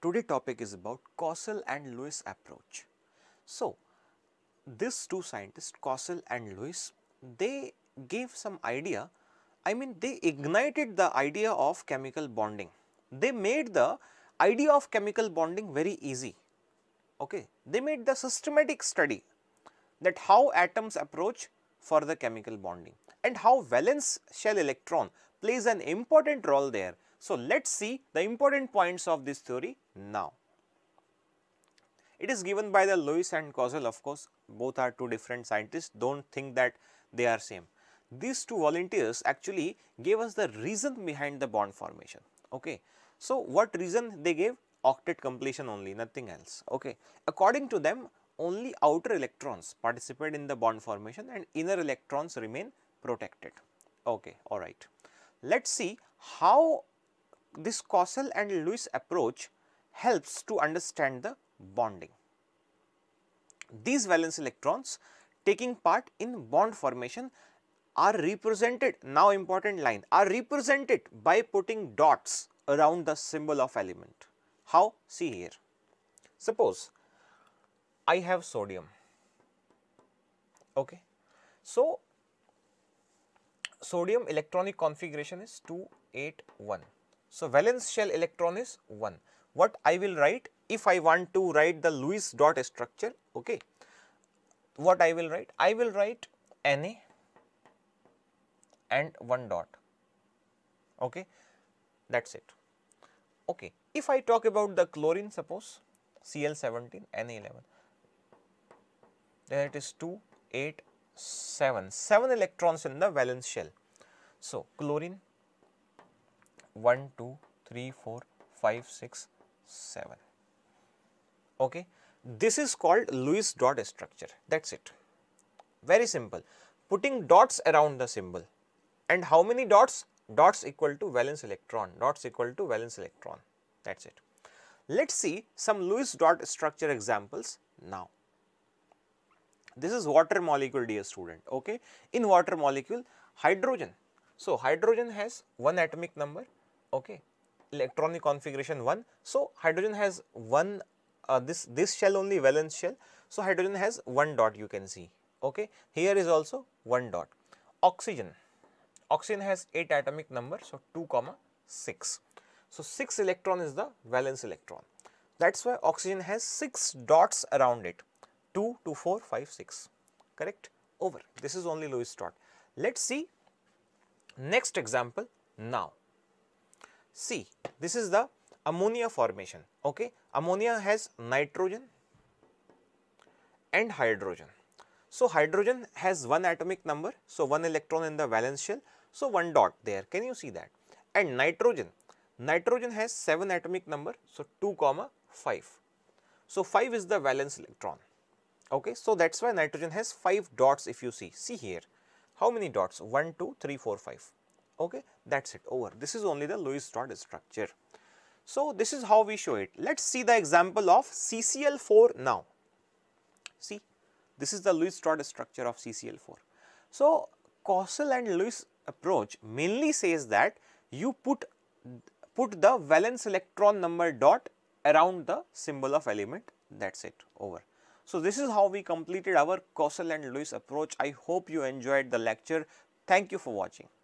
Today topic is about Kossel and Lewis approach. So these two scientists Kossel and Lewis they gave some idea I mean they ignited the idea of chemical bonding. They made the idea of chemical bonding very easy. Okay. They made the systematic study that how atoms approach for the chemical bonding and how valence shell electron plays an important role there so, let us see the important points of this theory now. It is given by the Lewis and Kozel of course, both are two different scientists, do not think that they are same. These two volunteers actually gave us the reason behind the bond formation. Okay. So, what reason they gave? Octet completion only, nothing else. Okay. According to them, only outer electrons participate in the bond formation and inner electrons remain protected. Okay, all right. Let us see how this Kossel and Lewis approach helps to understand the bonding. These valence electrons taking part in bond formation are represented, now important line, are represented by putting dots around the symbol of element. How? See here. Suppose I have sodium, okay. So, sodium electronic configuration is 281. So, valence shell electron is 1. What I will write if I want to write the Lewis dot structure, okay. What I will write? I will write Na and 1 dot, okay. That is it, okay. If I talk about the chlorine, suppose Cl17, Na11, then it is 2, 8, 7, 7 electrons in the valence shell. So, chlorine 1, 2, 3, 4, 5, 6, 7. Okay. This is called Lewis dot structure. That is it. Very simple. Putting dots around the symbol. And how many dots? Dots equal to valence electron. Dots equal to valence electron. That is it. Let us see some Lewis dot structure examples now. This is water molecule dear student. Okay. In water molecule, hydrogen. So, hydrogen has one atomic number okay electronic configuration 1 so hydrogen has one uh, this this shell only valence shell so hydrogen has one dot you can see okay here is also one dot oxygen oxygen has eight atomic number so 2 comma 6 so 6 electron is the valence electron that's why oxygen has six dots around it 2 to 4 5 6 correct over this is only Lewis dot let's see next example now See, this is the ammonia formation, okay. Ammonia has nitrogen and hydrogen. So, hydrogen has one atomic number, so one electron in the valence shell, so one dot there, can you see that? And nitrogen, nitrogen has 7 atomic number, so 2 comma 5. So, 5 is the valence electron, okay. So, that is why nitrogen has 5 dots if you see, see here, how many dots? 1, 2, 3, 4, 5 okay that's it over this is only the Lewis dot structure so this is how we show it let's see the example of CCl4 now see this is the Lewis dot structure of CCl4 so Kossel and Lewis approach mainly says that you put put the valence electron number dot around the symbol of element that's it over so this is how we completed our Kossel and Lewis approach i hope you enjoyed the lecture thank you for watching